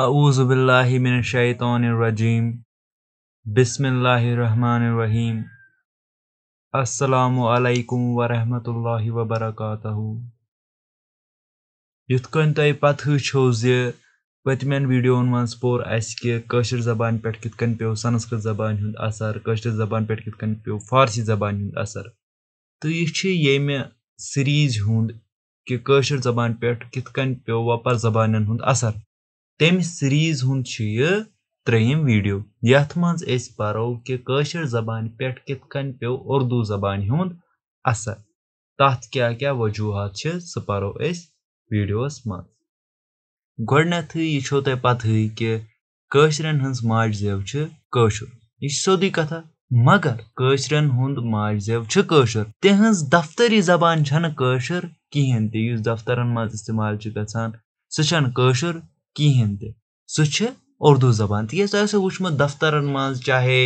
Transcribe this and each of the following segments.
اعوذ باللہ من الشیطان الرجیم بسم اللہ الرحمن الرحیم السلام علیکم ورحمۃ اللہ وبرکاتہ یتھ کٔنۍ تۄہہِ پتہٕ زِ پٔتمٮ۪ن اللہ منٛز پوٚر اَسہِ کہِ کٲشِر زبانہِ پٮ۪ٹھ کِتھ کٔنۍ پیوٚو سنسکرت زبانہِ ہُنٛد اثر کٲشِر زبانہِ پٮ۪ٹھ کِتھ کٔنۍ پیوٚو فارسی زبانہِ ہُنٛد اثر تہٕ یہِ ییٚمہِ سیٖریٖز ہُنٛد کہِ کٲشِر زبانہِ پٮ۪ٹھ کِتھ کٔنۍ پیوٚو وۄپَر زبانٮ۪ن ہُنٛد اثر تمہِ سیٖریٖز ہُنٛد چھُ یہِ ویٖڈیو یَتھ منٛز أسۍ پَرو کہِ کٲشِر زبانہِ پٮ۪ٹھ کِتھ کٔنۍ پیوٚو اُردو زبانہِ ہُنٛد اَثر تَتھ کیٛاہ کیٛاہ وجوٗہات چھِ سُہ پَرو أسۍ زبان منٛز گۄڈنٮ۪تھٕے یہِ چھو تۄہہِ پَتہٕے کہِ کٲشرٮ۪ن ہٕنٛز ماجہِ تھی چھِ کٲشُر یہِ چھِ سیوٚدُے کَتھاہ مگر کٲشرٮ۪ن ہُنٛد ماجہِ چھِ کٲشُر تِہٕنٛز دفتری زبان چھَنہٕ کٲشُر کِہیٖنۍ تہِ یُس منٛز استعمال چھِ گژھان سُہ چھَنہٕ کٲشُر کہیںین س اردو زبان تاز تم دفترن مز چاہے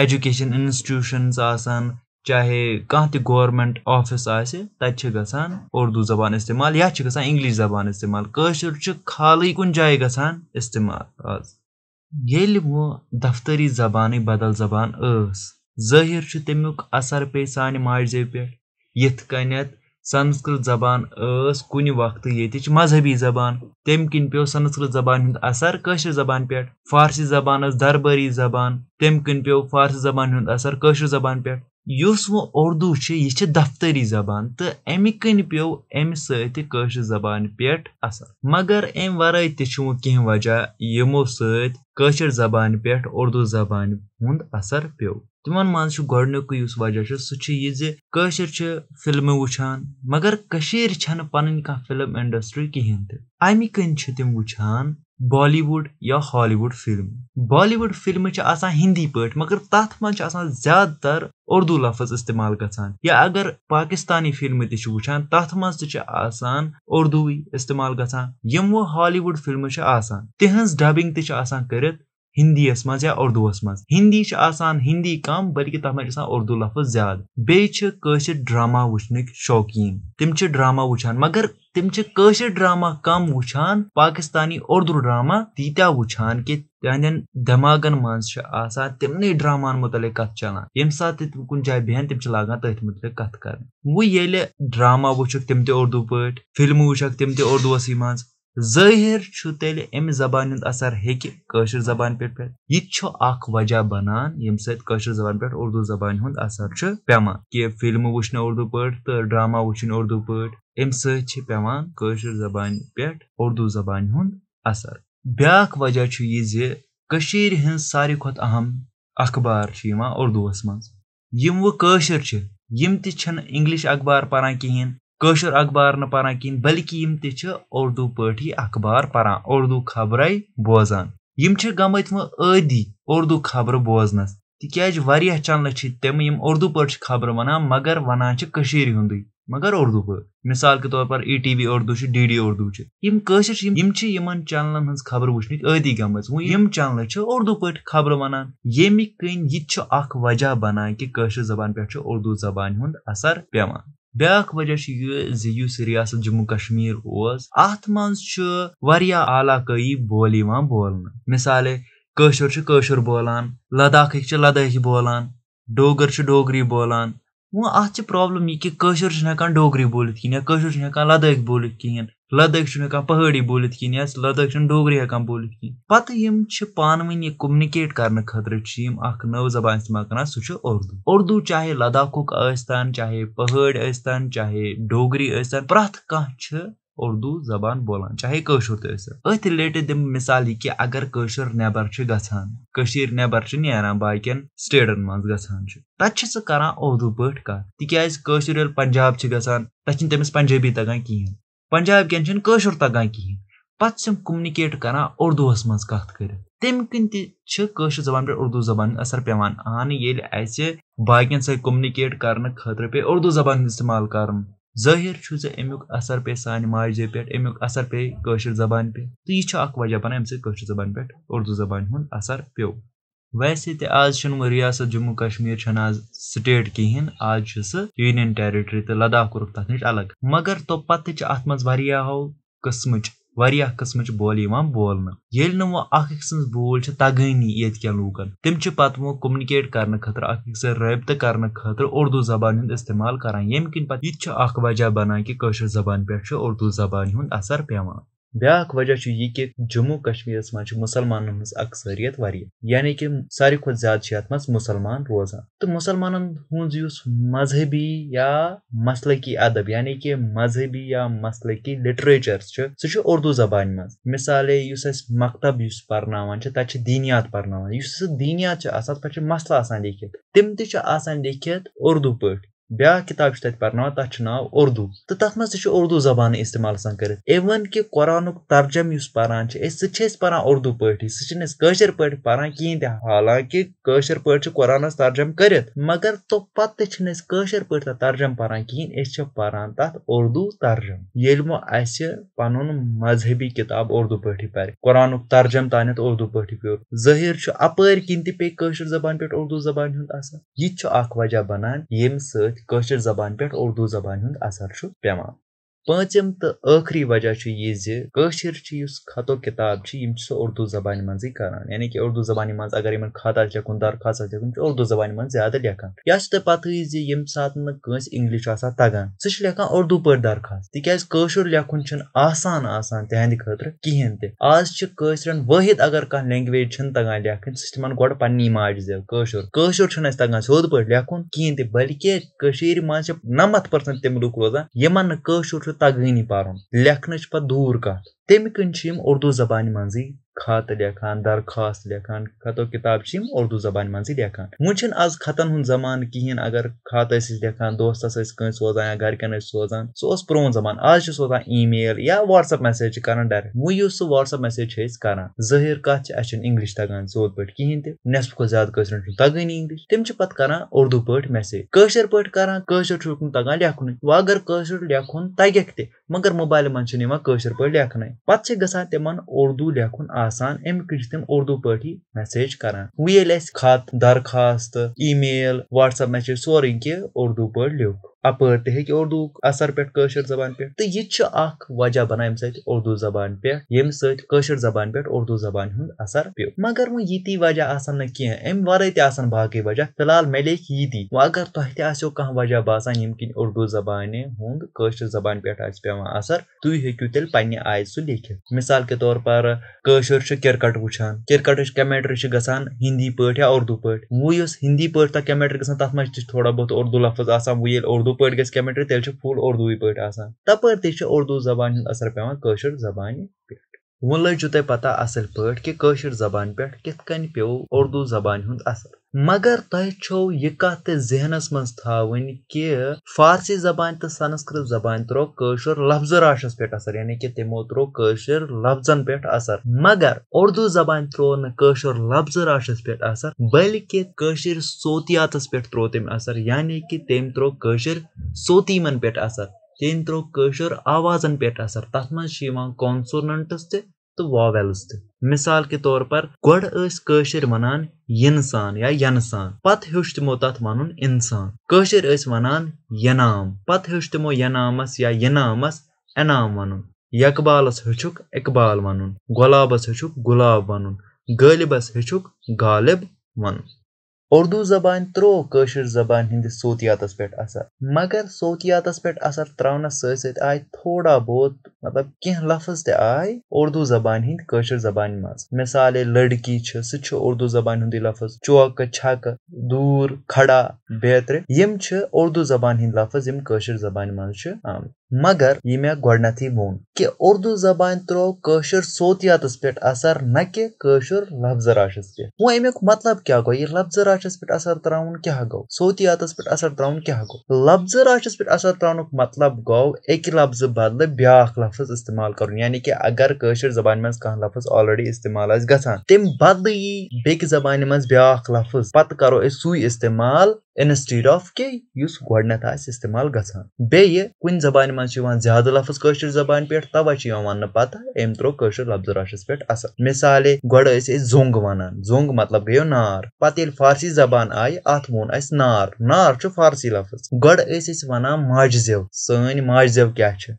ایجوکیشن انسٹوشنز آسان چاہے کچھ گورمیٹ آفس آجان اردو زبان استعمال یا گانا انگلش زبان استعمال خالی کن جائیں گا استعمال آز یل و دفتری زبانیں بدل زبان ظاہر تمیک اثر پی سان ماجدے پہ یتھ سنسکرت زبان ٲس کُنہِ وقتہٕ ییٚتِچ مذہبی زبان تمہِ کِنۍ پیٚو سنسکرت زبانہِ ہُنٛد اثر کٲشِر زبانہِ پٮ۪ٹھ فارسی زبان ٲس دربٲری زبان تمہِ کِنۍ پیٚو فارسی زبانہِ ہُنٛد اثر کٲشِر زبانہِ پٮ۪ٹھ یُس وۄنۍ اس چھِ یہِ چھِ دفتری زبان تہٕ کِنۍ تو امک امہ سشر زبانہِ پٮ۪ٹھ اثر مگر تہِ وۄنۍ کینٛہہ وجہ یِمو سۭتۍ کٲشِر ہمو سبان پھردو زبان ہند اثر یُس وجہ چھُ چھُ سُہ یہِ زِ کٲشِر چھِ فِلمہٕ وٕچھان مگر کٔشیٖر کانٛہہ فِلم تہِ انڈسٹری کِنۍ چھِ تِم وٕچھان بالی وُڈ یا ہالی وُڈ فِلم بالی وُڈ فِلمہٕ چھِ آسان ہِندی پٲٹھۍ مگر تَتھ منٛز چھِ آسان زیادٕ تر اردوٗ لفظ استعمال گژھان یا اگر پاکِستانی فِلمہٕ تہِ چھِ وٕچھان تَتھ منٛز تہِ چھِ آسان اردوٗوٕے استعمال گژھان یِم وہ ہالی وُڈ فِلمہٕ چھِ آسان ڈَبِنٛگ تہِ چھِ آسان کٔرِتھ ہندی یس من یا اردوس مندی آسان ہندی کم بلکہ تر مسان اردو لفظ زیادہ بیشر ڈرامہ وشنک شوقین تم ڈراما وچان مگر تم ڈراما کم وانستانی اردو ڈرامہ تیہ وان کہ یعنی دماغن مان تمن ڈرامہ متعلق چلان یم ساتھ تم کن جائیں بہن تم لاگان تھی متعلق کت کر وہ ڈرامہ وچھ تم تردو پاٹ فلم و تم تردوسی من چھُ ظاہر تیل زبانہِ زبان اثر یہِ تہِ چھُ اکھ وجہ ییٚمہِ سۭتۍ کٲشِر بنانے زبان پہ اردو زبان اثر پٲٹھۍ اَمہِ سۭتۍ چھِ پیٚوان کٲشِر زبانہِ پٮ۪ٹھ سبان زبانہِ ہُنٛد اثر بیا وجہ چھُ یہِ زِ یہ ساروی کھۄتہٕ اَہم اخبار چھِ یِوان منٛز یِم وٕ کٲشِر چھِ یِم تہِ چھِنہٕ اِنگلِش اخبار پَران کِہیٖنۍ کٲشُر اخبار نہٕ نران بٔلکہِ یِم تہِ چھِ اردوٗ پٲٹھی اخبار پاران اردوٗ خبریں بوزان یِم چھِ گٔمٕتۍ گمت عدی اردو خبر بوزنس تیز چھِ تِم یِم اردوٗ پٲٹھۍ چھِ خبرٕ ہندی مگر چھِ ہُنٛدُے مگر اردوٗ پٲٹھۍ مِثال کے طور پر E e T V Urdu چھُ ڈی ڈی اردوٗ یِم یِم کٲشِر چھِ چھِ یِمن ہٕنٛز خبرٕ عٲدی گٔمٕژ وۄنۍ یِم وچ چھِ اردوٗ پٲٹھۍ خبرٕ اردو ییٚمہِ کِنۍ یہِ تہِ چھُ اکھ وجہ بنان کہ زبان اردوٗ زبانہِ ہُنٛد اثر پیٚوان بیاکھ وجہ یہ ریاست جموں کشمیر است مز و ولاقی بول بولنے مثالے کٲشُر بولان لداخٕکۍ چھِ لداخی بولان ڈوگر ڈوگری بولان وۄنۍ چھِ یہِ کہِ کٲشُر و پلوم ڈوگری بوٗلِتھ کِہیٖنۍ یا کٲشُر کہین یاشر ہداخ بوٗلِتھ کِہیٖنۍ لداخ پہٲڑی بوٗلِتھ کِہیٖنۍ یا چھُنہٕ ڈوگری بوٗلِتھ کِہیٖنۍ پَتہٕ یِم چھِ پانہٕ ؤنۍ یہِ ہم پانی خٲطرٕ چھِ یِم کے نٔو زبان استعمال سُہ چھُ اردوٗ اردوٗ چاہے لداخُک لداخت چاہے پہاڑ یستن چاہے ڈوگری پرٛٮ۪تھ کانٛہہ چھِ اردوٗ زبان بولان چاہے کٲشُر تہِ أتھۍ رِلیٹِڈ دِمہٕ مِثال یہِ کہِ اگر کٲشُر نٮ۪بر گژھان کٔشیٖر نبر گانا نبر نا سٹیٹن کران اردوٗ پٲٹھۍ کَتھ تِکیازِ کٲشُر ییٚلہِ پنجاب گژھان تَتہِ تین تٔمِس پنجٲبی تا کن پنجاب کٮ۪ن کنجھنش تگان کہین پھر کمنکیٹ کر اردوس مز کر تم کن سے زبان پہ اردو زبان اثر پیل اہ بین سکنکیٹ کرنے خطر پی اردو زبان استعمال کَرُن کر ظاہر کہ امی اثر پی سان ماجے پہ امیک اثر تہٕ یہِ چھُ یہ وجہ بَنان ییٚمہِ سۭتۍ کٲشِر زبانہِ پٮ۪ٹھ اردو زبانہِ ہُنٛد اثر پی ویسے تجوی ریاست جموں کشمیر سے آج سٹی کھین آج سہ یونین ٹیریٹری تو لداخ کور الگ مگر تت ات مجھے قسم و قسم بول بولنے یہ سول تگانی یعن لوکن تمہ کمنکیٹ کر خطر اک سببہ کرنے خاطر اردو زبان استعمال کر وجہ بنانے کاشر زبان پردو زبان اثر پی بیاکھ وجہ یہ کہ جموں کشمیر مسلمان ہز اکثریت وجہ یعنی کہ سوی کھاد مجھ مسلمان روزان تو مسلمان ہز مذہبی یا مسلقی ادب یعنی کہ مذہبی یا مسلقی لٹریچر سہر اردو زبان مز مثال اس مکتب اس پنان تینیات پنان دینیات مسلت تم تک لکھت اردو پی کِتاب چھِ تَتہِ پَرناوان تَتھ تَتھ چھُ ناو اُردو اُردو تہٕ منٛز تہِ اِستعمال آسان کٔرِتھ اِوٕن کہِ بیااق کتاب پا تاؤ اردو تو تر چھِ أسۍ پَران اُردو پٲٹھی سُہ چھِنہٕ أسۍ کٲشِر پٲٹھۍ پَران پی تہِ حالانکہِ کٲشِر پٲٹھۍ چھِ قۄرانَس ترجم کٔرِتھ تہِ چھِنہٕ أسۍ کٲشِر پٲٹھۍ تَتھ ترجم پَران أسۍ چھِ پَران تَتھ اُردو ترجم ییٚلہِ وۄنۍ اَسہِ پَنُن مذہبی کِتاب اُردو پٲٹھی پَرِ قۄرانُک ترجم اُردو پٲٹھی پیوٚو ظٲہِر چھُ اَپٲرۍ کِنۍ تہِ پیٚیہِ کٲشِر اپر پٮ۪ٹھ اُردو زبان ہُنٛد اَثر یہِ تہِ چھُ یہ وجہ بَنان ییٚمہِ سۭتۍ պետք է կոչեր զաբանբեր օրդու զաբանուն ասարշու բյաման پوچم تہٕ ٲخری وجہ چھُ یہِ زِ کٲشِر چھِ چھِ یُس کِتاب یِم چھِ سُہ كتاب زبانہِ منٛزٕے کران یعنی کہِ زبانہِ منٛز اگر خط آسہِ لیکھُن درخاست آسہِ لیکھُن یِم چھِ اردو زبانہِ منٛز زیادٕ لیکھان یا چھِ تۄہہِ زِ تو پتہ زی یم سات آسان تگان سُہ چھُ لیکھان سیكھان پٲٹھۍ درخاست درخواست کٲشُر لیکھُن چھُنہٕ آسان آسان تِہنٛدِ خٲطرٕ تہِ آز چھِ کٲشرٮ۪ن واحد اگر کانٛہہ لینٛگویج چھِنہٕ تگان لیکھٕنۍ سُہ چھِ گۄڈٕ ماجہِ کٲشُر کٲشُر چھُنہٕ لكھن تگان سیوٚد پٲٹھۍ لیکھُن پہ تہِ بٔلکہِ کٔشیٖرِ منٛز چھِ نَمَتھ پٔرسَنٛٹ تِم لُکھ روزان نہٕ کٲشُر چھُ تگٲنی تگنی پھینچ پَتہٕ دوٗر کَتھ تمہِ کِنۍ چھِ تم کنجو زبان من خط لکھان درخواست چھِ یِم اردوٗ زبانہِ منٛزٕے لیکھان وۄنۍ چھِنہٕ آز خطن ہُنٛد زمانہٕ کِہیٖنۍ اگر خط ٲسۍ أسۍ لیکھان یس ٲسۍ کٲنٛسہِ سوزان یا ٲسۍ سوزان سُہ اوس زمانہٕ آز چھِ سوزان ای میل یا میسیج چھِ واٹس ایپ میسیج کی ڈائریکٹ وٹس میسیج کران ظاہر چھُنہٕ انگلش تک سیو پہ کھین تی نصف خود زیادہ تگانی انگلش تمہارا اردو پاٹ میسیجر پایا کراشر تگان اگر کٲشُر لیکھُن تگ تہِ مگر منٛز چھِنہٕ یِوان کٲشِر پٲٹھۍ لنیں Պատճե գսան տեման օրդու լեքուն ասան եմ կրիստեմ օրդու բերի մեսեջ կարան։ Ուելես քատ դարքաստ, իմեյլ, WhatsApp մեսեջ սորինքի օրդու բեր լյուք։ اپٲرۍ تہِ ہیٚکہِ اردو اثر پٮ۪ٹھ پشر زبان چھُ اکھ وجہ بنانے اردو زبان پہ یم سشر زبان اردوٗ زبانہِ ہُنٛد اثر پی مگر وۄنۍ ویتی وجہ نہٕ کینٛہہ اَمہِ آن کی ام و بجہ فی الحال تۄہہِ تہِ آسیو کانٛہہ وجہ باسان ییٚمہِ کِنۍ اردوٗ زبانہِ ہُنٛد کٲشِر زبانہِ پٮ۪ٹھ آسہِ پیٚوان اثر تُہۍ ہیٚکِو تیٚلہِ تیل آیہِ سُہ سی مِثال کے طور پر کٲشُر چھُ کِرکٹ وٕچھان کِرکٹٕچ چھِ گژھان ہِندی پٲٹھۍ یا اردوٗ پٲٹھۍ وۄنۍ سے ہِندی پٲٹھۍ تَتھ اردو گژھان تَتھ منٛز تہِ چھِ تھوڑا بہت اردوٗ لفظ آسان وۄنۍ ییٚلہِ اردوٗ پٲٹھۍ پٲٹھۍ گژھِ تیٚلہِ فُل آسان تَپٲرۍ تہِ اردو پان زبانہِ ہُنٛد اثر زبانہِ پیانش زبان پھر وجو تتہ اصل پٮ۪ٹھ کِتھ کٔنۍ پیوٚو کت زبانہِ ہُنٛد اثر مگر تۄہہِ چھو یہِ کَتھ تہِ ذہنَس منٛز تھاوٕنۍ کہِ فارسی زبان تو سنسکرت ترٛوو کٲشُر لفظہٕ راشَس پٮ۪ٹھ اَثر یعنی کہِ کہ تمو ترو لفظن اَثر مگر زبانہِ ترٛوو نہٕ کٲشُر لفظہٕ راشَس پٮ۪ٹھ اَثر بٔلکہِ کٲشِر صوتیاتَس پٮ۪ٹھ ترٛوو تٔمۍ اَثر یعنی کہِ تٔمۍ ترٛوو کٲشِر صوتیٖمَن پٮ۪ٹھ اَثر تٔمۍ ترٛوو کٲشُر آوازَن پٮ۪ٹھ اَثر تَتھ منٛز چھِ یِوان کانسونَنٹٕس تہِ تو واویلز مثال کے طور پر پھر گڈ عسر ونسان یا نسان پہ ہو تع ون انسان قشر ونع پوچھ تموام یا انعام اینعام ون یکبال ہوچھ اقبال ون غلاب ہوچ گل و غالبس ہوچھ غالب وردو زبان تروڑ زبان ہندس صوتیات پہ اثر مگر صوتیات پہ اثر ترونس ست سی تھوڑا بہت مطلب کینٛہہ لفظ تہِ آے اردوٗ تہ آئے اردو زبان ہند قشر زبان مز مثالے چھُ اردوٗ زبانہِ ہُنٛدُے لفظ چوکہٕ چھکہٕ دوٗر کھڑا بیترِ یِم چھِ اردوٗ زبانہِ ہِنٛدۍ لفظ یِم کٲشِر زبانہِ منٛز چھِ آمٕتۍ مگر یہِ مےٚ ووٚن کہِ اردوٗ زبانہِ ترٛوو اردو صوتیاتَس پٮ۪ٹھ كشر نہ کہِ کٲشُر لفظ راشَس پٮ۪ٹھ وۄنۍ اَمیُک مطلب گوٚو یہِ لفظ راشَس پٮ۪ٹھ راشس ترٛاوُن ترن گوٚو صوتیاتَس پٮ۪ٹھ پسر ترٛاوُن كيا گوٚو لفظ راشَس پٮ۪ٹھ اثر ترٛاونُک مطلب گوٚو اَکہِ لفظہٕ بدلہٕ بيا لفظ لفظ استعمال کرن یعنی کہ اگر خشر زبان مزہ لفظ آلریڈی استعمال آس گھان تم بدل یہ بیان مز بیا لفظ پتہ کرو سی استعمال انسٹیڈ آف اس گوڈنی آہ اتعمال گھان بی زبان میو زیادہ لفظ شر زبان پہ توائے ون پتہ ام تروٹ افظہ راشس پہ اثر مثالے گوڑ زونگ وان زنگ مطلب گے نار پتہ یل فارسی زبان آئی ات وس نار نار چھ فارسی لفظ گانا ماجز زیو سین لفظ کیاش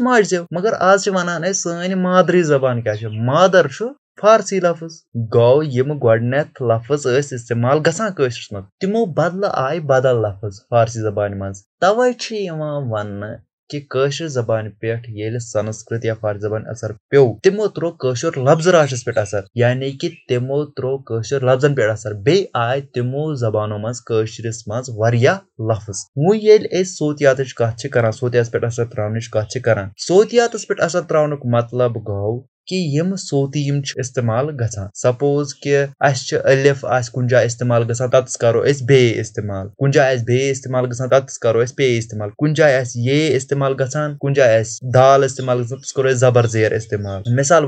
ماحول ماجہِ مگر آز چھِ وَنان أسۍ سٲنۍ مادری زبان کیاہ چھِ مادر چھُ فارسی لفظ گوٚو یِم گۄڈٕنیٚتھ لفظ ٲسۍ استعمال گژھان کٲشرِس منٛز تِمو بدلہٕ آیہِ بدل لفظ فارسی زبانہِ منٛز تَوے چھِ یِوان وَننہٕ کہِ کٲشِر زبانہِ پٮ۪ٹھ ییٚلہِ سنسکرت یا فارسی زبان اثر پیوٚو پی تمو ترو لفظ راشس پانے یعنی کہ تمو ترو لفظن زبانو منٛز کٲشرِس منٛز واریاہ لفظ وۄنۍ ییٚلہِ أسۍ صوتیاتٕچ چھِ پٮ۪ٹھ اثر ترٛاونٕچ صوتیات چھِ صوتیات پر پٮ۪ٹھ اثر ترٛاونُک مطلب گوٚو کہ یہ صوتیم استعمال گژھان سپوز کہف آن جائیں استعمال گانا تیس کرو بیمال کن جائے آہ بی اسمال گانس کرو پمال کن جائیں یے استعمال گژھان کن جائیں آہ دال استعمال اتمال گھس کرو زبر زیر اعمال مثال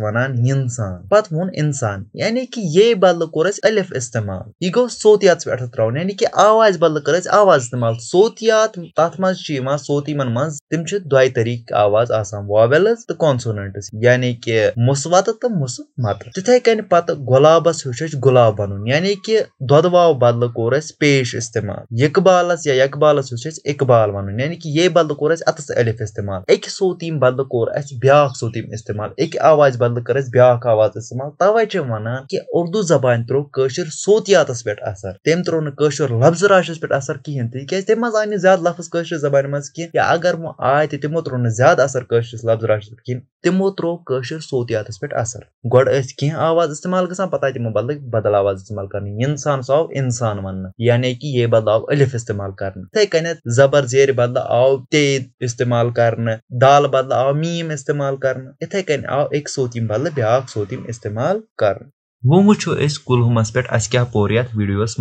ونسان پہ ونسان یعنی کہ یہ بدل کوف اسمال یہ گو صوتیات پرو یعنی کہ آواز بدلے آواز استعمال صوتیات تر من سوتی من تم دریک آواز آسان واویلز تو کانسوننٹس یعنی کہ مَتہٕ تو کٔنۍ تتھائی کن ہیوٚچھ اَسہِ گل بَنُن یعنی کہِ دۄدٕ واو ددوا کوٚر اَسہِ پیش استعمال اقبالس یا ہیوٚچھ اَسہِ اقبال ہقبال وعی یعنی یہ یہ بدل کو اتس علف استعمال اَسہِ بیٛاکھ بدل کس أکہِ آوازِ اصعمال کٔر اَسہِ بیٛاکھ آواز اصمال توائے سے واقعہ کہ اردو زبان تروش صوتیات پیٹ اثر ترٛوو نہٕ کٲشُر لفظ راشر پہ اثر تَمہِ منٛز آیہِ نہٕ زیادٕ لفظ کٲشِر منٛز کینٛہہ یا اگر وۄنۍ آے تہِ تِمو ترٛوو نہٕ زیادٕ نکر کٲشرِس لفظ راشس کِہیٖنۍ تِمو ترٛوو تمو ترو صوتی پسر گوس کواز استعمال پَتہٕ پہ تِمو تموک بدل آواز اعتمال کرنے انسان آو اِنسان وَننہٕ وعے یعنی کہِ یے بدلہٕ آو الف استعمال کرنے اتے کنی زبر زیر بدلہٕ آو تے استعمال کرنے دال بدلہٕ آو میٖم استعمال كرنے اتھے کٔنۍ آو اک سوتی بدلہ بیاا سوتیم استعمال اَسہِ وہ پوٚر یَتھ پہ منٛز ویڈیوس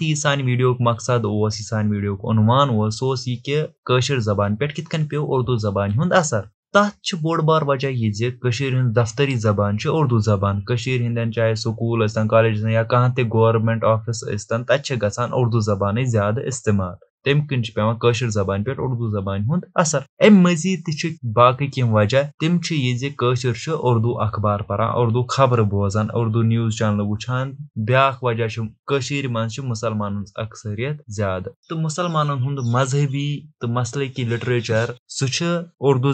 یہِ سانہِ ویٖڈیوُک مقصد اوس یہِ سانہِ ویٖڈیوُک عنوان اوس اوس سُہ یہِ کہِ کٲشِر كہ پٮ۪ٹھ کِتھ کٔنۍ پیٚو اردوٗ اردو ہُنٛد اثر تت بوڑ بار وجہ یہ زیر ہند دفتری زبان اردو زبان یش ہند چاہے سکول یستن کالج یا کان تک گورمینٹ آفس یستن تاندو زبان زیادہ استعمال کِنۍ چھُ پیٚوان کٲشِر زبانہِ پٮ۪ٹھ پردو زبانہِ ہُنٛد اثر مٔزیٖد تہِ چھِ باقٕے کینٛہہ وجہ تِم چھِ یہِ زِ کٲشِر یہ اردو اخبار پار اردو خبرٕ بوزان اردو نِوٕز چینل وٕچھان بیاا وجہ چھُ منٛز چھ مسلمان اکثریت زیادٕ تہٕ مسلمان ہُنٛد مذہبی تو مسلقی لٹریچر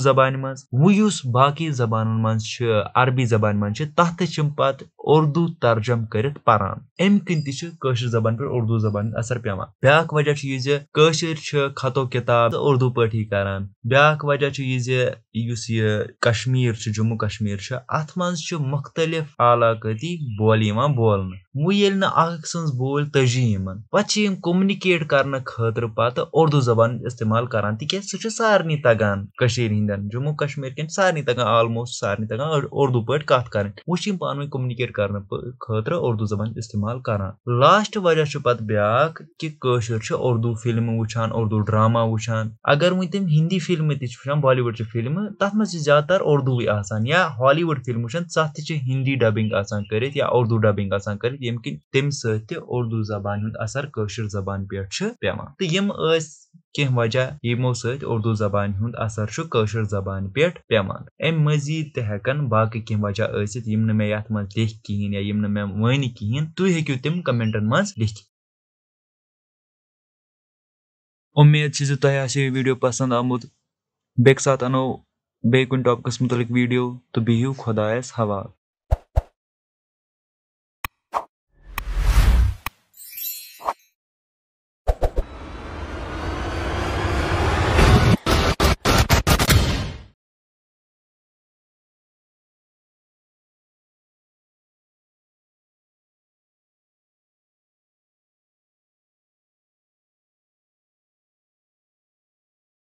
زبانہِ منٛز وۄنۍ یُس باقٕے زبانن منٛز چھِ عربی زبانہِ منٛز چھِ زبان تہِ چھِ پہ اردو ترجم کٔرِتھ کِنۍ تہِ چھِ کرشر زبان پہ اردو زبان اثر پیٚوان بیاا وجہ چھُ یہِ زِ قشر خط و کتاب اردو کران بیاا وجہ چھُ یہِ یہِ زِ یُس کشمیٖر چھُ جموں کشمیٖر چھُ اتھ منٛز ات مجھے علاقٲتی بولہِ یِوان بولنہٕ وۄنۍ ییٚلہِ نہٕ اکھ سٕنٛز بوٗلۍ تٔجی چھِ یِم کوٚمنِکیٹ کرنہٕ خٲطرٕ خطر اردوٗ زبان استعمال کران تِکیازِ سُہ چھُ سارنٕے تگان اتمال ہِنٛدٮ۪ن جموں کشمیٖر کٮ۪ن سارنٕے تگان آلموسٹ سارنٕے تگان اردوٗ پٲٹھۍ اردو پہ وۄنۍ چھِ یِم پانہٕ ؤنۍ کوٚمنِکیٹ کرنہٕ خٲطرٕ اردوٗ زبان استعمال کران لاسٹ وجہ چھُ کہِ کٲشُر چھُ اردوٗ فِلمہٕ وٕچھان اردوٗ ڈراما وٕچھان اگر وۄنۍ تِم ہِندی فِلمہٕ تہِ چھِ وٕچھان بالی وُڈ چہِ فِلمہٕ تک منٛز چھِ زیادٕ تر اردوٗوٕے آسان یا ہالی وُڈ فِلمہٕ وٕچھان تہِ چھِ ہِندی ہندی آسان کٔرِتھ یا اردوٗ ڈبنگ آسان کٔرِتھ یم کن تم سہ اردو زبان ہند اثر شر زبان پہ پم وجہ یوں سی اردو زبان اثر کوشر زبان پہ پہ مزید تکن باقی کی وجہ ثستت میں یت میں لیک کہین یا کہ میں من کہ تی ہیو تم کمینٹن میں لیکت امید تہ ویڈیو پسند آمد بات او کن ٹاپکس متعلق ویڈیو تو بیہ خدائس حوال